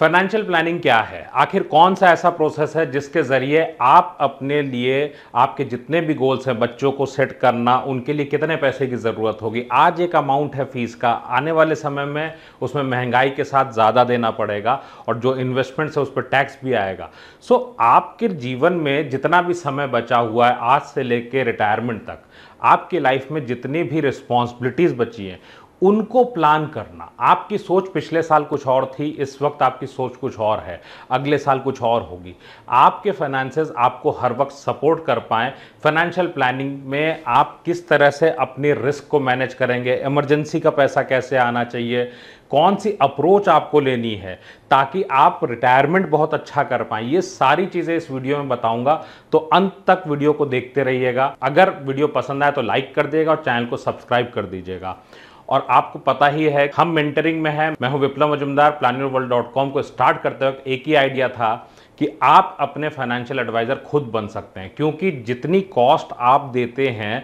financial planning क्या है आखिर कौन सा ऐसा प्रोसेस है जिसके ज़रिए आप अपने लिए आपके जितने भी गोल्स हैं बच्चों को सेट करना उनके लिए कितने पैसे की ज़रूरत होगी आज एक अमाउंट है फीस का आने वाले समय में उसमें महंगाई के साथ ज़्यादा देना पड़ेगा और जो इन्वेस्टमेंट्स है उस पर टैक्स भी आएगा सो so, आपके जीवन में जितना भी समय बचा हुआ है आज से लेकर रिटायरमेंट तक आपकी लाइफ में जितनी भी रिस्पॉन्सिबिलिटीज़ बची हैं उनको प्लान करना आपकी सोच पिछले साल कुछ और थी इस वक्त आपकी सोच कुछ और है अगले साल कुछ और होगी आपके फाइनेंसेस आपको हर वक्त सपोर्ट कर पाएँ फाइनेंशियल प्लानिंग में आप किस तरह से अपने रिस्क को मैनेज करेंगे इमरजेंसी का पैसा कैसे आना चाहिए कौन सी अप्रोच आपको लेनी है ताकि आप रिटायरमेंट बहुत अच्छा कर पाएं ये सारी चीज़ें इस वीडियो में बताऊंगा तो अंत तक वीडियो को देखते रहिएगा अगर वीडियो पसंद आए तो लाइक कर दिएगा और चैनल को सब्सक्राइब कर दीजिएगा और आपको पता ही है हम मेंटरिंग में है मैं हूं Viplav Majumdar plan world dot com को स्टार्ट करते वक्त एक ही आइडिया था कि आप अपने फाइनेंशियल एडवाइज़र खुद बन सकते हैं क्योंकि जितनी कॉस्ट आप देते हैं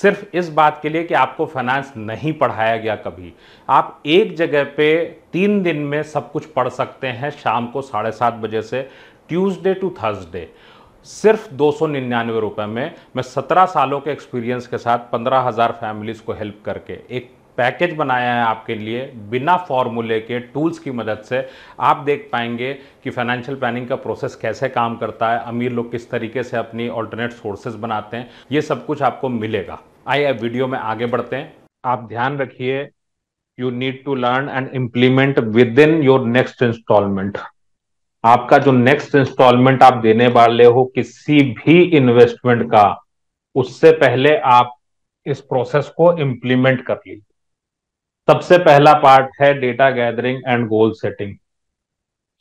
सिर्फ इस बात के लिए कि आपको फाइनेंस नहीं पढ़ाया गया कभी आप एक जगह पे तीन दिन में सब कुछ पढ़ सकते हैं शाम को साढ़े सात बजे से ट्यूसडे टू थर्सडे सिर्फ दो सौ निन्यानवे रुपये में मैं सत्रह सालों के एक्सपीरियंस के साथ पंद्रह हज़ार फैमिलीज़ को हेल्प करके एक पैकेज बनाया है आपके लिए बिना फॉर्मूले के टूल्स की मदद से आप देख पाएंगे कि फाइनेंशियल प्लानिंग का प्रोसेस कैसे काम करता है अमीर लोग किस तरीके से अपनी ऑल्टरनेट सोर्सेज बनाते हैं ये सब कुछ आपको मिलेगा आइए अब वीडियो में आगे बढ़ते हैं आप ध्यान रखिए you need to learn and implement within your next installment आपका जो नेक्स्ट इंस्टॉलमेंट आप देने वाले हो किसी भी इन्वेस्टमेंट का उससे पहले आप इस प्रोसेस को इम्प्लीमेंट कर लीजिए सबसे पहला पार्ट है data gathering and goal setting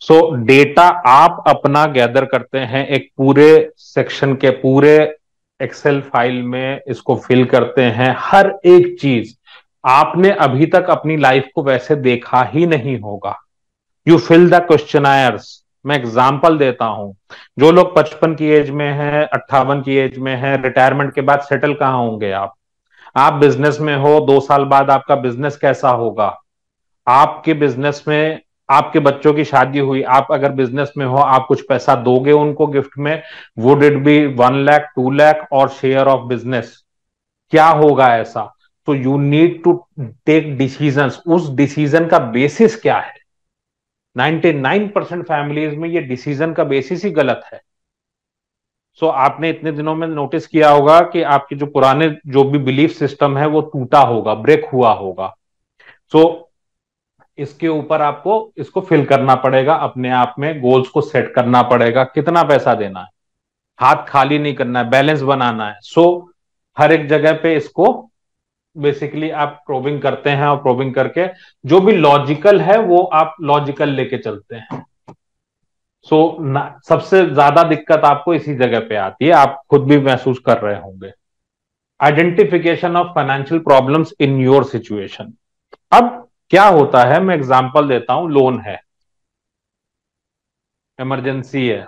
so data आप अपना गैदर करते हैं एक पूरे सेक्शन के पूरे एक्सेल फाइल में इसको फिल करते हैं हर एक चीज आपने अभी तक अपनी लाइफ को वैसे देखा ही नहीं होगा यू फिल द आयर्स मैं एग्जाम्पल देता हूं जो लोग पचपन की एज में हैं अट्ठावन की एज में हैं रिटायरमेंट के बाद सेटल कहाँ होंगे आप आप बिजनेस में हो दो साल बाद आपका बिजनेस कैसा होगा आपके बिजनेस में आपके बच्चों की शादी हुई आप अगर बिजनेस में हो आप कुछ पैसा दोगे उनको गिफ्ट में would it be one lakh two lakh और शेयर ऑफ बिजनेस क्या होगा ऐसा तो you need to take decision उस डिसीजन का बेसिस क्या है 99 परसेंट फैमिलीज में ये डिसीजन का बेसिस ही गलत है सो so, आपने इतने दिनों में नोटिस किया होगा कि आपके जो पुराने जो भी बिलीफ सिस्टम है वो टूटा होगा ब्रेक हुआ होगा सो so, इसके ऊपर आपको इसको फिल करना पड़ेगा अपने आप में गोल्स को सेट करना पड़ेगा कितना पैसा देना है हाथ खाली नहीं करना है बैलेंस बनाना है सो so, हर एक जगह पे इसको बेसिकली आप प्रोबिंग करते हैं और प्रोबिंग करके जो भी लॉजिकल है वो आप लॉजिकल लेके चलते हैं सो सबसे ज्यादा दिक्कत आपको इसी जगह पे आती है आप खुद भी महसूस कर रहे होंगे identification of financial problems in your situation अब क्या होता है मैं एग्जाम्पल देता हूं लोन है इमरजेंसी है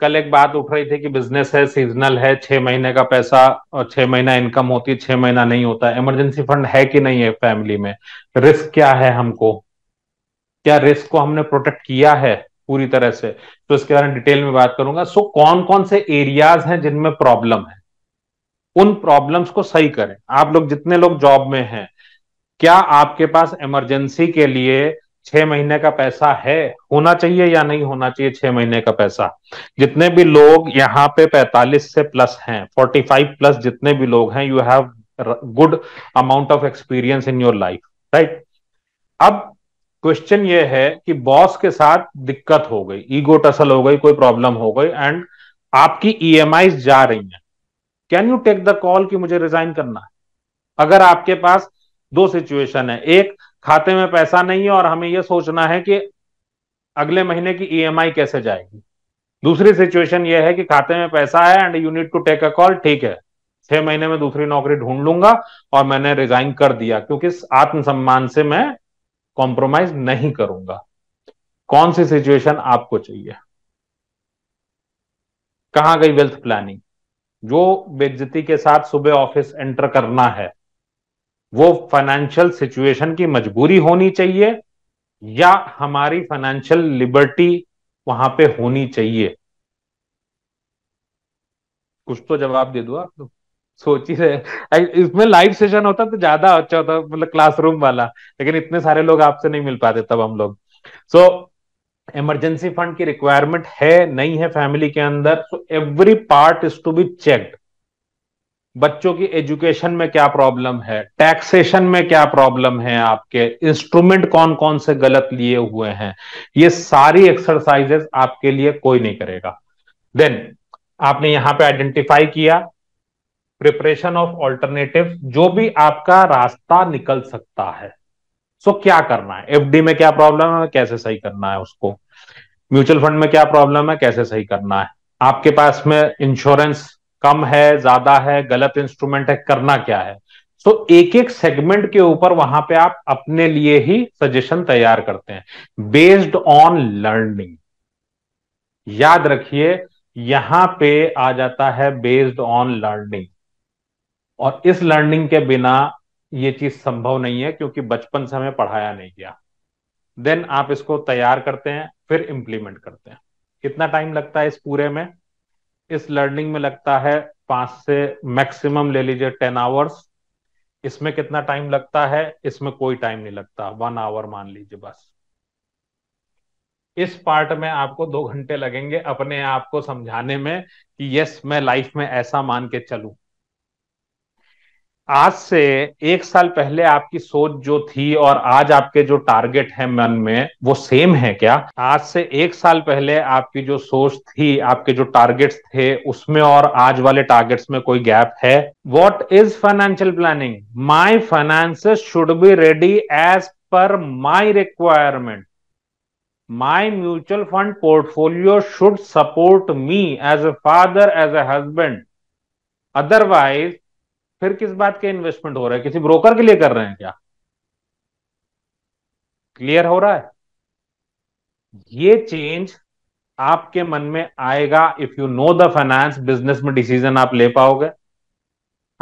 कल एक बात उठ रही थी कि बिजनेस है सीजनल है छह महीने का पैसा और छह महीना इनकम होती है छह महीना नहीं होता इमरजेंसी फंड है कि नहीं है फैमिली में रिस्क क्या है हमको क्या रिस्क को हमने प्रोटेक्ट किया है पूरी तरह से तो इसके बारे में डिटेल में बात करूंगा सो कौन कौन से एरियाज हैं जिनमें प्रॉब्लम है उन प्रॉब्लम्स को सही करें आप लोग जितने लोग जॉब में हैं क्या आपके पास इमरजेंसी के लिए छह महीने का पैसा है होना चाहिए या नहीं होना चाहिए छह महीने का पैसा जितने भी लोग यहाँ पे पैतालीस से प्लस हैं फाइव प्लस जितने भी लोग हैं you have good amount of experience in your life right अब क्वेश्चन ये है कि बॉस के साथ दिक्कत हो गई ईगो टसल हो गई कोई प्रॉब्लम हो गई एंड आपकी ई e जा रही है can you take the call कि मुझे रिजाइन करना है अगर आपके पास दो सिचुएशन है एक खाते में पैसा नहीं है और हमें यह सोचना है कि अगले महीने की ई e कैसे जाएगी दूसरी सिचुएशन यह है कि खाते में पैसा है and you need to take a call ठीक है छह महीने में दूसरी नौकरी ढूंढ लूंगा और मैंने रिजाइन कर दिया क्योंकि आत्मसम्मान से मैं कॉम्प्रोमाइज नहीं करूंगा कौन सी सिचुएशन आपको चाहिए कहा गई वेल्थ प्लानिंग जो बेजती के साथ सुबह ऑफिस एंटर करना है वो फाइनेंशियल सिचुएशन की मजबूरी होनी चाहिए या हमारी फाइनेंशियल लिबर्टी वहां पे होनी चाहिए कुछ तो जवाब दे दो आप लोग सोच ही रहे इसमें लाइव सेशन होता तो ज्यादा अच्छा होता मतलब क्लासरूम वाला लेकिन इतने सारे लोग आपसे नहीं मिल पाते तब हम लोग सो इमरजेंसी फंड की रिक्वायरमेंट है नहीं है फैमिली के अंदर so every part is to be checked बच्चों की एजुकेशन में क्या प्रॉब्लम है टैक्सेशन में क्या प्रॉब्लम है आपके इंस्ट्रूमेंट कौन कौन से गलत लिए हुए हैं ये सारी एक्सरसाइजेस आपके लिए कोई नहीं करेगा देन आपने यहां पे आइडेंटिफाई किया प्रिपरेशन ऑफ ऑल्टरनेटिव जो भी आपका रास्ता निकल सकता है सो so, क्या करना है एफडी में क्या प्रॉब्लम है कैसे सही करना है उसको म्यूचुअल फंड में क्या प्रॉब्लम है कैसे सही करना है आपके पास में इंश्योरेंस कम है ज्यादा है गलत इंस्ट्रूमेंट है करना क्या है सो so, एक एक सेगमेंट के ऊपर वहां पे आप अपने लिए ही सजेशन तैयार करते हैं बेस्ड ऑन लर्निंग याद रखिए यहां पे आ जाता है बेस्ड ऑन लर्निंग और इस लर्निंग के बिना ये चीज संभव नहीं है क्योंकि बचपन से हमें पढ़ाया नहीं गया देन आप इसको तैयार करते हैं फिर इम्प्लीमेंट करते हैं कितना टाइम लगता है इस पूरे में इस लर्निंग में लगता है पांच से मैक्सिमम ले लीजिए टेन आवर्स इसमें कितना टाइम लगता है इसमें कोई टाइम नहीं लगता वन आवर मान लीजिए बस इस पार्ट में आपको दो घंटे लगेंगे अपने आप को समझाने में कि यस मैं लाइफ में ऐसा मान के चलू आज से एक साल पहले आपकी सोच जो थी और आज आपके जो टारगेट है मन में वो सेम है क्या आज से एक साल पहले आपकी जो सोच थी आपके जो टारगेट्स थे उसमें और आज वाले टारगेट्स में कोई गैप है what is financial planning my finance should be ready as per my requirement my mutual fund portfolio should support me as a father as a husband otherwise फिर किस बात के इन्वेस्टमेंट हो रहा है किसी ब्रोकर के लिए कर रहे हैं क्या क्लियर हो रहा है ये चेंज आपके मन में आएगा if you know the finance business में डिसीजन आप ले पाओगे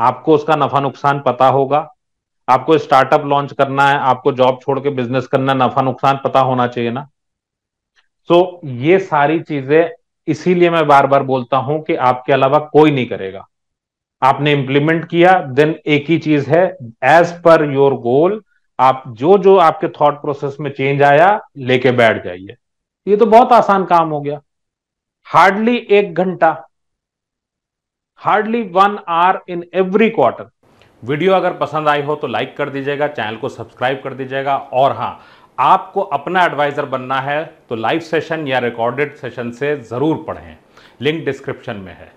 आपको उसका नफा नुकसान पता होगा आपको स्टार्टअप लॉन्च करना है आपको जॉब छोड़ के बिजनेस करना नफा नुकसान पता होना चाहिए ना सो so, ये सारी चीजें इसीलिए मैं बार बार बोलता हूं कि आपके अलावा कोई नहीं करेगा आपने इंप्लीमेंट किया देन एक ही चीज है एज पर योर गोल आप जो जो आपके थॉट प्रोसेस में चेंज आया लेके बैठ जाइए ये तो बहुत आसान काम हो गया हार्डली एक घंटा hardly one hour in every quarter video अगर पसंद आई हो तो लाइक कर दीजिएगा चैनल को सब्सक्राइब कर दीजिएगा और हाँ आपको अपना एडवाइजर बनना है तो लाइव सेशन या रिकॉर्डेड सेशन से ज़रूर पढ़ें लिंक डिस्क्रिप्शन में है